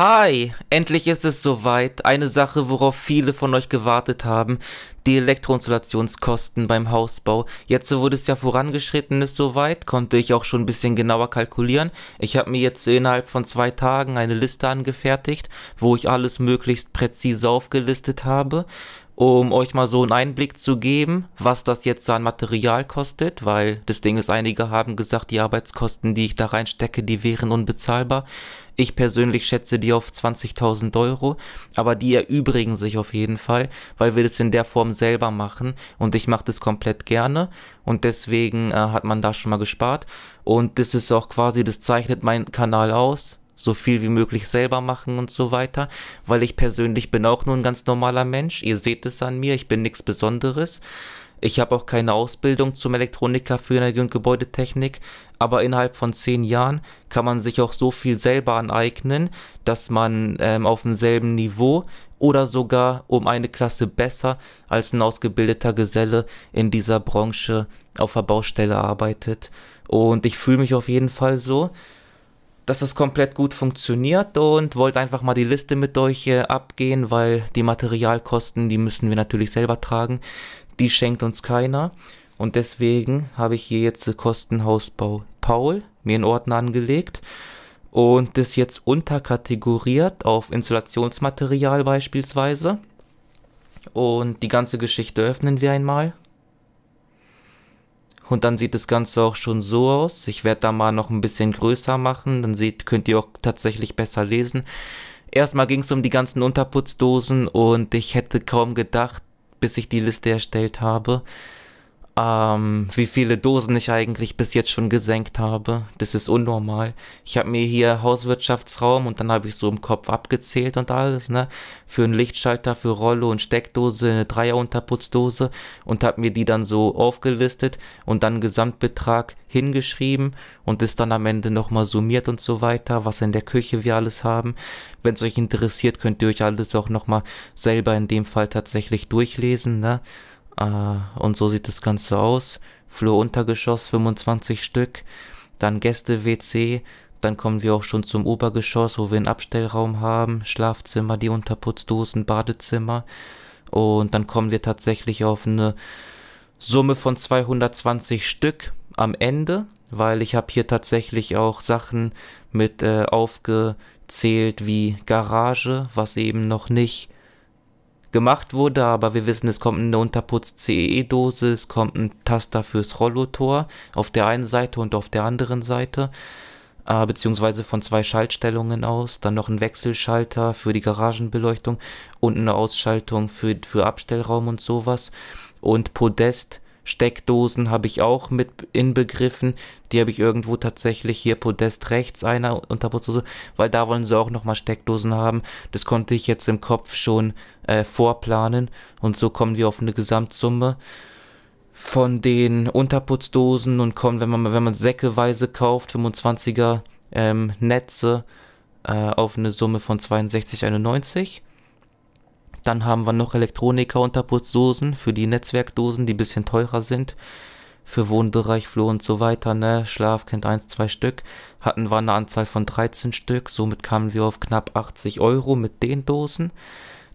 Hi, endlich ist es soweit. Eine Sache, worauf viele von euch gewartet haben. Die Elektroinstallationskosten beim Hausbau. Jetzt, wo das ja vorangeschritten ist soweit, konnte ich auch schon ein bisschen genauer kalkulieren. Ich habe mir jetzt innerhalb von zwei Tagen eine Liste angefertigt, wo ich alles möglichst präzise aufgelistet habe um euch mal so einen Einblick zu geben, was das jetzt an Material kostet, weil das Ding ist, einige haben gesagt, die Arbeitskosten, die ich da reinstecke, die wären unbezahlbar. Ich persönlich schätze die auf 20.000 Euro, aber die erübrigen sich auf jeden Fall, weil wir das in der Form selber machen und ich mache das komplett gerne und deswegen äh, hat man da schon mal gespart und das ist auch quasi, das zeichnet meinen Kanal aus so viel wie möglich selber machen und so weiter, weil ich persönlich bin auch nur ein ganz normaler Mensch. Ihr seht es an mir, ich bin nichts Besonderes. Ich habe auch keine Ausbildung zum Elektroniker für Energie- und Gebäudetechnik, aber innerhalb von zehn Jahren kann man sich auch so viel selber aneignen, dass man ähm, auf demselben Niveau oder sogar um eine Klasse besser als ein ausgebildeter Geselle in dieser Branche auf der Baustelle arbeitet. Und ich fühle mich auf jeden Fall so dass es komplett gut funktioniert und wollte einfach mal die Liste mit euch äh, abgehen, weil die Materialkosten, die müssen wir natürlich selber tragen. Die schenkt uns keiner. Und deswegen habe ich hier jetzt äh, Kostenhausbau Paul mir in Ordner angelegt und das jetzt unterkategoriert auf Installationsmaterial beispielsweise. Und die ganze Geschichte öffnen wir einmal. Und dann sieht das Ganze auch schon so aus. Ich werde da mal noch ein bisschen größer machen. Dann seht, könnt ihr auch tatsächlich besser lesen. Erstmal ging es um die ganzen Unterputzdosen und ich hätte kaum gedacht, bis ich die Liste erstellt habe, ähm, wie viele Dosen ich eigentlich bis jetzt schon gesenkt habe. Das ist unnormal. Ich habe mir hier Hauswirtschaftsraum und dann habe ich so im Kopf abgezählt und alles, ne? Für einen Lichtschalter, für Rolle und Steckdose, eine Dreierunterputzdose und habe mir die dann so aufgelistet und dann Gesamtbetrag hingeschrieben und ist dann am Ende nochmal summiert und so weiter, was in der Küche wir alles haben. Wenn es euch interessiert, könnt ihr euch alles auch nochmal selber in dem Fall tatsächlich durchlesen, ne? Äh, und so sieht das Ganze aus. Flur Untergeschoss 25 Stück, dann Gäste-WC, dann kommen wir auch schon zum Obergeschoss, wo wir einen Abstellraum haben, Schlafzimmer, die Unterputzdosen, Badezimmer. Und dann kommen wir tatsächlich auf eine Summe von 220 Stück am Ende, weil ich habe hier tatsächlich auch Sachen mit äh, aufgezählt wie Garage, was eben noch nicht gemacht wurde, aber wir wissen, es kommt eine unterputz ce dose es kommt ein Taster fürs Rollotor auf der einen Seite und auf der anderen Seite, äh, beziehungsweise von zwei Schaltstellungen aus, dann noch ein Wechselschalter für die Garagenbeleuchtung und eine Ausschaltung für, für Abstellraum und sowas und Podest Steckdosen habe ich auch mit inbegriffen. Die habe ich irgendwo tatsächlich hier Podest rechts einer Unterputzhose, weil da wollen sie auch nochmal Steckdosen haben. Das konnte ich jetzt im Kopf schon äh, vorplanen und so kommen wir auf eine Gesamtsumme von den Unterputzdosen und kommen, wenn man, wenn man säckeweise kauft, 25er ähm, Netze äh, auf eine Summe von 62,91. Dann haben wir noch Elektroniker-Unterputzdosen für die Netzwerkdosen, die ein bisschen teurer sind. Für Wohnbereich, Flur und so weiter, ne? kennt 1, 2 Stück. Hatten wir eine Anzahl von 13 Stück. Somit kamen wir auf knapp 80 Euro mit den Dosen.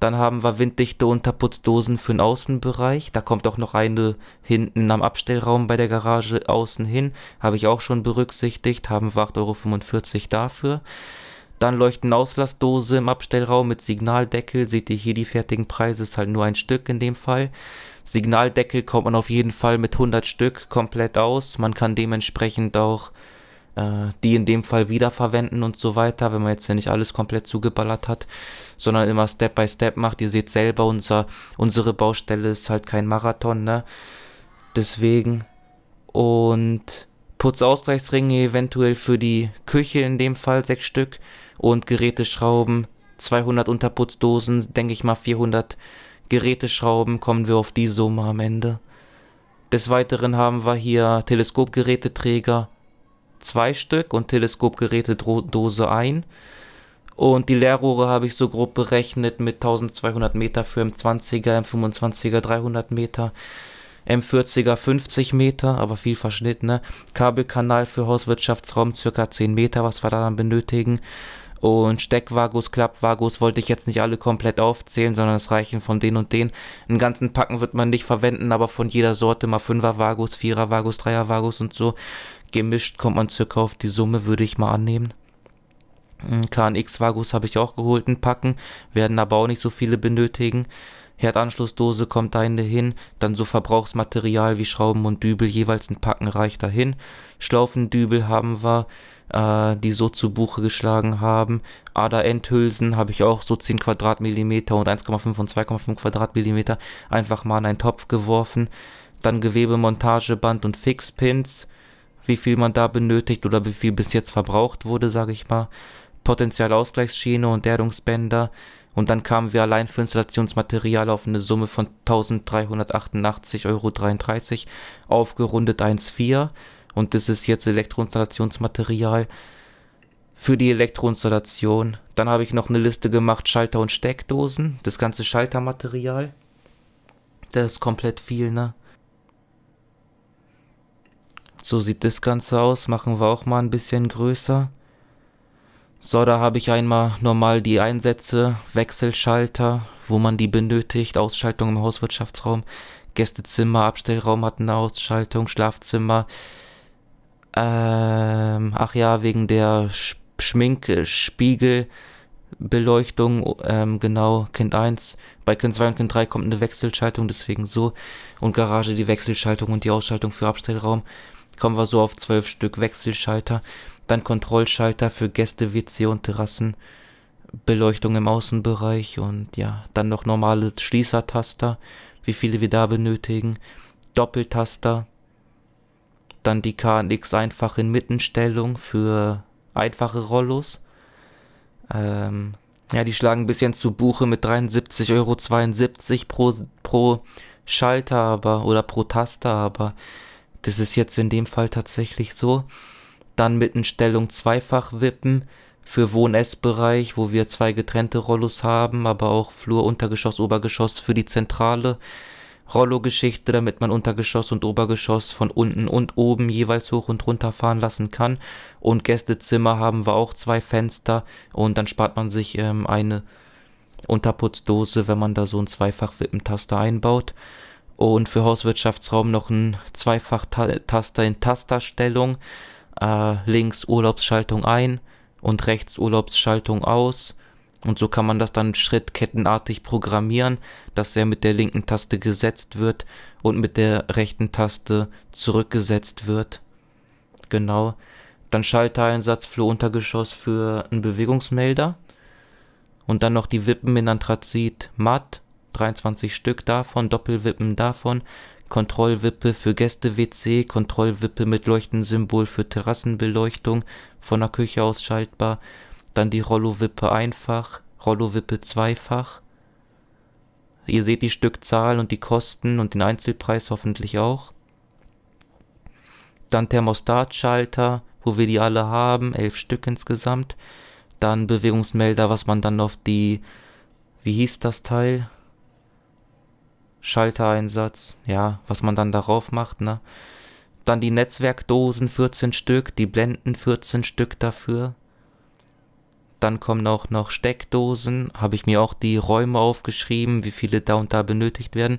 Dann haben wir winddichte Unterputzdosen für den Außenbereich. Da kommt auch noch eine hinten am Abstellraum bei der Garage außen hin. Habe ich auch schon berücksichtigt. Haben wir 8,45 Euro dafür. Dann leuchten Leuchtenauslassdose im Abstellraum mit Signaldeckel. Seht ihr hier die fertigen Preise, ist halt nur ein Stück in dem Fall. Signaldeckel kommt man auf jeden Fall mit 100 Stück komplett aus. Man kann dementsprechend auch äh, die in dem Fall wiederverwenden und so weiter, wenn man jetzt ja nicht alles komplett zugeballert hat, sondern immer Step by Step macht. Ihr seht selber, unser, unsere Baustelle ist halt kein Marathon, ne? Deswegen. Und Putzausgleichsringe eventuell für die Küche in dem Fall sechs Stück und Geräteschrauben, 200 Unterputzdosen, denke ich mal 400 Geräteschrauben, kommen wir auf die Summe am Ende. Des Weiteren haben wir hier Teleskopgeräteträger zwei Stück und Teleskopgerätedose ein. Und die Leerrohre habe ich so grob berechnet mit 1200 Meter für M20er, M25er 300 Meter, M40er 50 Meter, aber viel Verschnitt, ne? Kabelkanal für Hauswirtschaftsraum circa 10 Meter, was wir da dann benötigen und Steckvagus, Klappvagus wollte ich jetzt nicht alle komplett aufzählen, sondern es reichen von den und den. Einen ganzen Packen wird man nicht verwenden, aber von jeder Sorte mal 3er Vagus und so. Gemischt kommt man circa auf die Summe, würde ich mal annehmen. Hm, knx vagus habe ich auch geholt, einen Packen, werden aber auch nicht so viele benötigen. Herdanschlussdose kommt dahin, dann so Verbrauchsmaterial wie Schrauben und Dübel jeweils ein Packen reicht dahin. Schlaufendübel haben wir, äh, die so zu Buche geschlagen haben. Ader-Endhülsen habe ich auch so 10 Quadratmillimeter und 1,5 und 2,5 Quadratmillimeter einfach mal in einen Topf geworfen. Dann Gewebemontageband und Fixpins, wie viel man da benötigt oder wie viel bis jetzt verbraucht wurde, sage ich mal. Potentialausgleichsschiene und Erdungsbänder. Und dann kamen wir allein für Installationsmaterial auf eine Summe von 1388,33 Euro, aufgerundet 1,4. Und das ist jetzt Elektroinstallationsmaterial für die Elektroinstallation. Dann habe ich noch eine Liste gemacht, Schalter und Steckdosen, das ganze Schaltermaterial. Das ist komplett viel, ne? So sieht das Ganze aus, machen wir auch mal ein bisschen größer. So, da habe ich einmal normal die Einsätze, Wechselschalter, wo man die benötigt, Ausschaltung im Hauswirtschaftsraum, Gästezimmer, Abstellraum hat eine Ausschaltung, Schlafzimmer. Ähm, ach ja, wegen der Sch Schminke, Beleuchtung, ähm, genau, Kind 1. Bei Kind 2 und Kind 3 kommt eine Wechselschaltung, deswegen so. Und Garage die Wechselschaltung und die Ausschaltung für Abstellraum. Kommen wir so auf 12 Stück Wechselschalter dann Kontrollschalter für Gäste, WC und Terrassen, Beleuchtung im Außenbereich und ja, dann noch normale Schließertaster, wie viele wir da benötigen, Doppeltaster, dann die KNX einfach in Mittenstellung für einfache Rollos. Ähm, ja, die schlagen ein bisschen zu Buche mit 73,72 Euro pro, pro Schalter, aber oder pro Taster, aber das ist jetzt in dem Fall tatsächlich so dann mit einer Stellung zweifach wippen für Wohn-Essbereich, wo wir zwei getrennte Rollos haben, aber auch Flur, Untergeschoss, Obergeschoss für die zentrale Rollo-Geschichte, damit man Untergeschoss und Obergeschoss von unten und oben jeweils hoch und runter fahren lassen kann. Und Gästezimmer haben wir auch zwei Fenster und dann spart man sich ähm, eine Unterputzdose, wenn man da so einen zweifach Wippentaster einbaut. Und für Hauswirtschaftsraum noch einen zweifach Taster in Tasterstellung äh, links Urlaubsschaltung ein und rechts Urlaubsschaltung aus. Und so kann man das dann schrittkettenartig programmieren, dass er mit der linken Taste gesetzt wird und mit der rechten Taste zurückgesetzt wird. Genau. Dann Schaltereinsatz Floh-Untergeschoss für einen Bewegungsmelder. Und dann noch die Wippen in Anthrazit matt. 23 Stück davon, Doppelwippen davon, Kontrollwippe für Gäste-WC, Kontrollwippe mit Leuchtensymbol für Terrassenbeleuchtung, von der Küche aus schaltbar, dann die Rollo-Wippe einfach, Rollo-Wippe zweifach. Ihr seht die Stückzahl und die Kosten und den Einzelpreis hoffentlich auch. Dann Thermostatschalter, wo wir die alle haben, elf Stück insgesamt. Dann Bewegungsmelder, was man dann auf die, wie hieß das Teil? Schaltereinsatz, ja, was man dann darauf macht, ne? Dann die Netzwerkdosen 14 Stück, die Blenden 14 Stück dafür. Dann kommen auch noch Steckdosen, habe ich mir auch die Räume aufgeschrieben, wie viele da und da benötigt werden.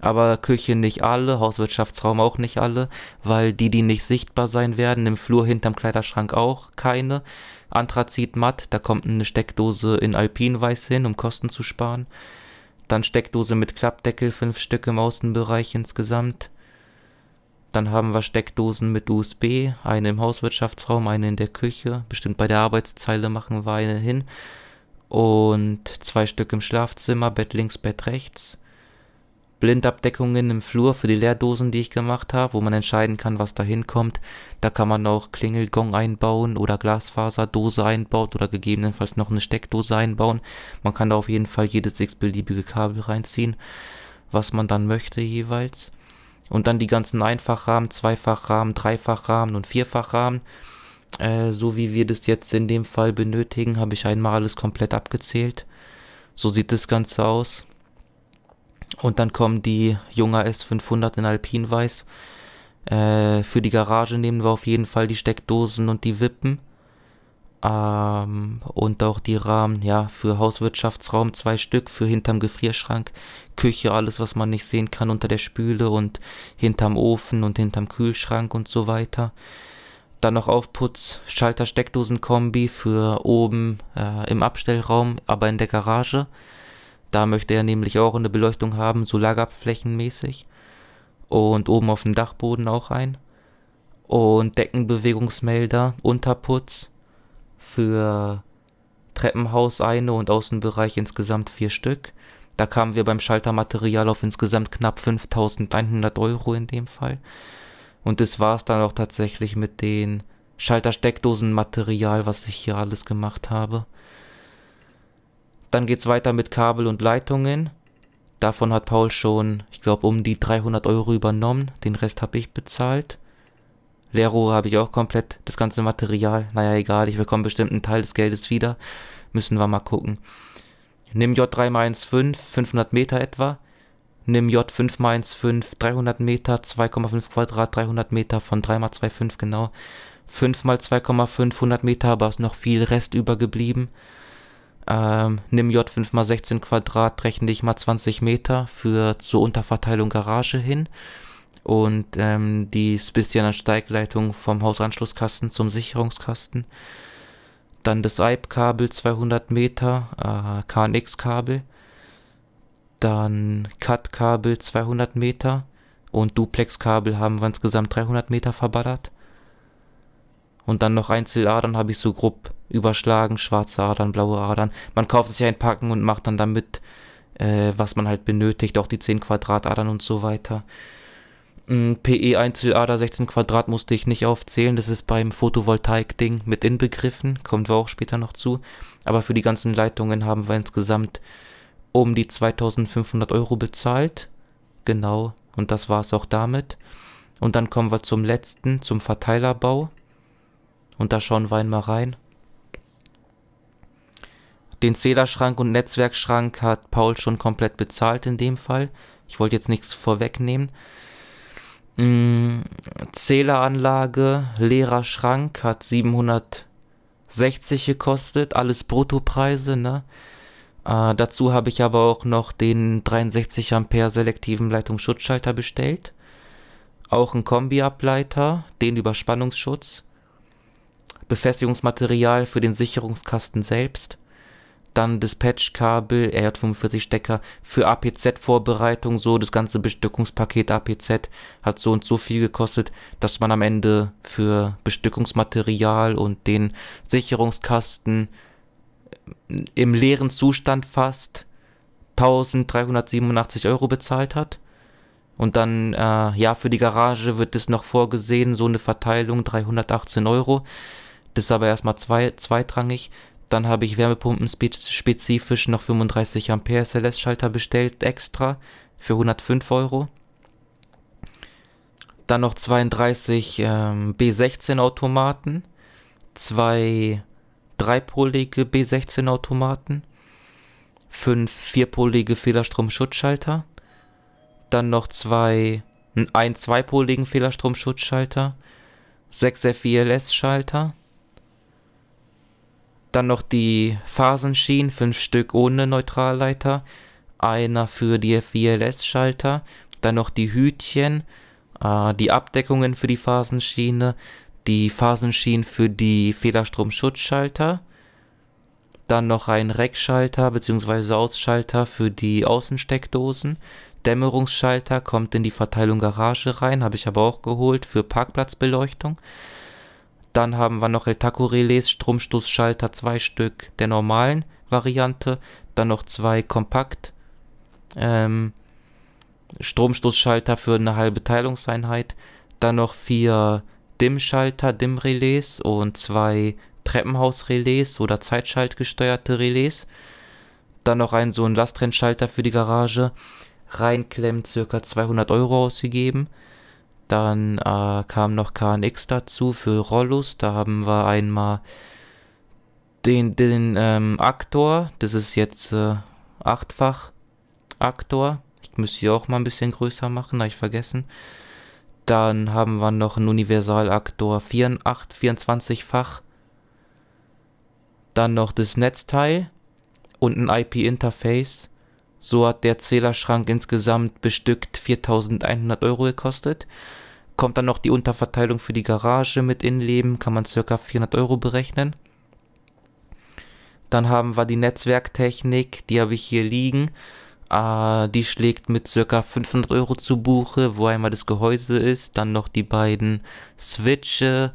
Aber Küche nicht alle, Hauswirtschaftsraum auch nicht alle, weil die, die nicht sichtbar sein werden, im Flur hinterm Kleiderschrank auch keine. Anthrazit matt, da kommt eine Steckdose in Alpinweiß hin, um Kosten zu sparen. Dann Steckdose mit Klappdeckel, fünf Stück im Außenbereich insgesamt. Dann haben wir Steckdosen mit USB, eine im Hauswirtschaftsraum, eine in der Küche. Bestimmt bei der Arbeitszeile machen wir eine hin. Und zwei Stück im Schlafzimmer, Bett links, Bett rechts. Blindabdeckungen im Flur für die Leerdosen, die ich gemacht habe, wo man entscheiden kann, was da hinkommt. Da kann man auch Klingelgong einbauen oder Glasfaserdose einbauen oder gegebenenfalls noch eine Steckdose einbauen. Man kann da auf jeden Fall jedes x-beliebige Kabel reinziehen, was man dann möchte jeweils. Und dann die ganzen Einfachrahmen, Zweifachrahmen, Dreifachrahmen und Vierfachrahmen. Äh, so wie wir das jetzt in dem Fall benötigen, habe ich einmal alles komplett abgezählt. So sieht das Ganze aus. Und dann kommen die Junger S500 in Alpinweiß. Äh, für die Garage nehmen wir auf jeden Fall die Steckdosen und die Wippen. Ähm, und auch die Rahmen, ja, für Hauswirtschaftsraum zwei Stück, für hinterm Gefrierschrank, Küche, alles, was man nicht sehen kann unter der Spüle und hinterm Ofen und hinterm Kühlschrank und so weiter. Dann noch Aufputz, Schalter-Steckdosen-Kombi für oben äh, im Abstellraum, aber in der Garage. Da möchte er nämlich auch eine Beleuchtung haben, so lagerflächenmäßig. Und oben auf dem Dachboden auch ein. Und Deckenbewegungsmelder, Unterputz für Treppenhaus eine und Außenbereich insgesamt vier Stück. Da kamen wir beim Schaltermaterial auf insgesamt knapp 5100 Euro in dem Fall. Und das war es dann auch tatsächlich mit dem Schaltersteckdosenmaterial, was ich hier alles gemacht habe. Dann geht es weiter mit Kabel und Leitungen. Davon hat Paul schon, ich glaube, um die 300 Euro übernommen. Den Rest habe ich bezahlt. Leerrohre habe ich auch komplett, das ganze Material. Naja, egal, ich bekomme bestimmt einen Teil des Geldes wieder. Müssen wir mal gucken. Nimm J3 x 1,5, 500 Meter etwa. Nimm J5 x 1,5, 300 Meter, 2,5 Quadrat, 300 Meter von 3 x 2,5 genau. 5 x 2,5, 100 Meter, aber ist noch viel Rest übergeblieben. Ähm, nimm J5 mal 16 Quadrat, rechne dich mal 20 Meter für zur Unterverteilung Garage hin und ähm, die ist bisschen an Steigleitung vom Hausanschlusskasten zum Sicherungskasten. Dann das IP-Kabel 200 Meter, äh, KNX-Kabel. Dann CAT-Kabel 200 Meter und Duplex-Kabel haben wir insgesamt 300 Meter verballert. Und dann noch Einzeladern habe ich so grob überschlagen, schwarze Adern, blaue Adern. Man kauft sich ein Packen und macht dann damit, äh, was man halt benötigt, auch die 10 Quadratadern und so weiter. Mm, PE Einzelader 16 Quadrat musste ich nicht aufzählen, das ist beim Photovoltaik-Ding mit inbegriffen, kommen wir auch später noch zu. Aber für die ganzen Leitungen haben wir insgesamt um die 2500 Euro bezahlt. Genau, und das war es auch damit. Und dann kommen wir zum letzten, zum Verteilerbau. Und da schauen wir einmal rein. Den Zählerschrank und Netzwerkschrank hat Paul schon komplett bezahlt in dem Fall. Ich wollte jetzt nichts vorwegnehmen. Mm, Zähleranlage, leerer Schrank hat 760 gekostet, alles Bruttopreise, ne? Äh, dazu habe ich aber auch noch den 63 Ampere selektiven Leitungsschutzschalter bestellt. Auch ein Kombiableiter, den Überspannungsschutz, Befestigungsmaterial für den Sicherungskasten selbst, dann Dispatch-Kabel, RJ45-Stecker für APZ-Vorbereitung, so das ganze Bestückungspaket APZ hat so und so viel gekostet, dass man am Ende für Bestückungsmaterial und den Sicherungskasten äh, im leeren Zustand fast 1387 Euro bezahlt hat. Und dann, äh, ja, für die Garage wird es noch vorgesehen, so eine Verteilung 318 Euro. Das ist aber erstmal zwei, zweitrangig. Dann habe ich Wärmepumpen spezifisch noch 35 Ampere SLS-Schalter bestellt extra für 105 Euro. Dann noch 32 ähm, B16-Automaten, zwei dreipolige B16-Automaten, fünf vierpolige Fehlerstrom-Schutzschalter, dann noch zwei, einen zweipoligen Fehlerstrom-Schutzschalter, sechs FILS-Schalter, dann noch die Phasenschienen, fünf Stück ohne Neutralleiter. Einer für die fils schalter Dann noch die Hütchen, äh, die Abdeckungen für die Phasenschiene, die Phasenschienen für die Fehlerstromschutzschalter. Dann noch ein Reckschalter bzw. Ausschalter für die Außensteckdosen. Dämmerungsschalter kommt in die Verteilung Garage rein, habe ich aber auch geholt für Parkplatzbeleuchtung. Dann haben wir noch El Taco-Relais, Stromstoßschalter, zwei Stück der normalen Variante. Dann noch zwei kompakt. Ähm, Stromstoßschalter für eine halbe Teilungseinheit. Dann noch vier DIMM-Schalter, Dimmschalter, relais und zwei Treppenhaus-Relais oder Zeitschaltgesteuerte Relais. Dann noch ein so ein Lastrennschalter für die Garage. Reinklemmen, circa 200 Euro ausgegeben. Dann äh, kam noch KNX dazu für Rollus. Da haben wir einmal den, den ähm, Aktor. Das ist jetzt äh, achtfach Aktor. Ich müsste hier auch mal ein bisschen größer machen, habe ich vergessen. Dann haben wir noch einen Universalaktor 24-fach. Dann noch das Netzteil und ein IP-Interface so hat der Zählerschrank insgesamt bestückt 4100 Euro gekostet. Kommt dann noch die Unterverteilung für die Garage mit Innenleben, kann man ca. 400 Euro berechnen. Dann haben wir die Netzwerktechnik, die habe ich hier liegen. Äh, die schlägt mit ca. 500 Euro zu Buche, wo einmal das Gehäuse ist, dann noch die beiden Switche,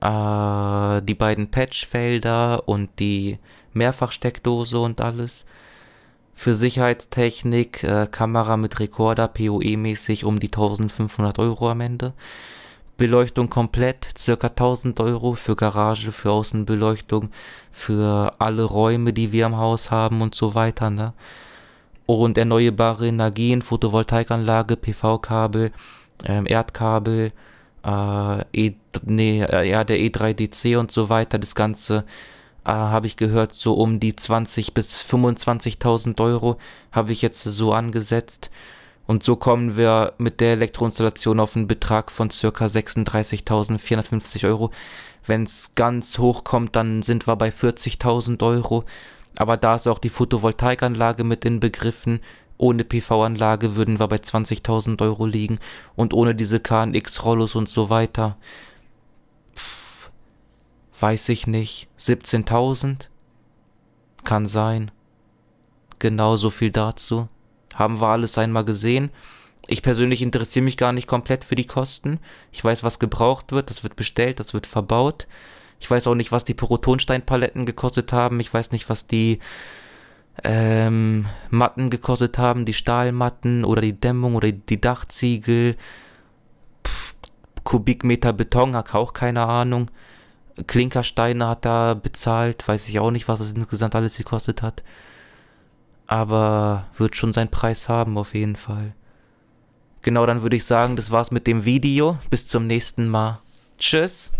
äh, die beiden Patchfelder und die Mehrfachsteckdose und alles für Sicherheitstechnik, äh, Kamera mit Rekorder, PoE-mäßig um die 1500 Euro am Ende. Beleuchtung komplett, circa 1000 Euro für Garage, für Außenbeleuchtung, für alle Räume, die wir im Haus haben und so weiter. Ne? Und erneuerbare Energien, Photovoltaikanlage, PV-Kabel, ähm, Erdkabel, äh, e, nee, äh, ja, der E3DC und so weiter, das Ganze äh, ah, habe ich gehört, so um die 20 bis 25.000 Euro habe ich jetzt so angesetzt. Und so kommen wir mit der Elektroinstallation auf einen Betrag von circa 36.450 Euro. Wenn es ganz hoch kommt, dann sind wir bei 40.000 Euro. Aber da ist auch die Photovoltaikanlage mit inbegriffen. Ohne PV-Anlage würden wir bei 20.000 Euro liegen und ohne diese KNX-Rollos und so weiter weiß ich nicht, 17.000? Kann sein. Genauso viel dazu. Haben wir alles einmal gesehen. Ich persönlich interessiere mich gar nicht komplett für die Kosten. Ich weiß, was gebraucht wird, das wird bestellt, das wird verbaut. Ich weiß auch nicht, was die Protonsteinpaletten gekostet haben. Ich weiß nicht, was die ähm, Matten gekostet haben, die Stahlmatten oder die Dämmung oder die Dachziegel. Pff, Kubikmeter Beton, habe auch keine Ahnung. Klinkersteine hat er bezahlt, weiß ich auch nicht, was es insgesamt alles gekostet hat. Aber wird schon seinen Preis haben, auf jeden Fall. Genau, dann würde ich sagen, das war's mit dem Video. Bis zum nächsten Mal. Tschüss.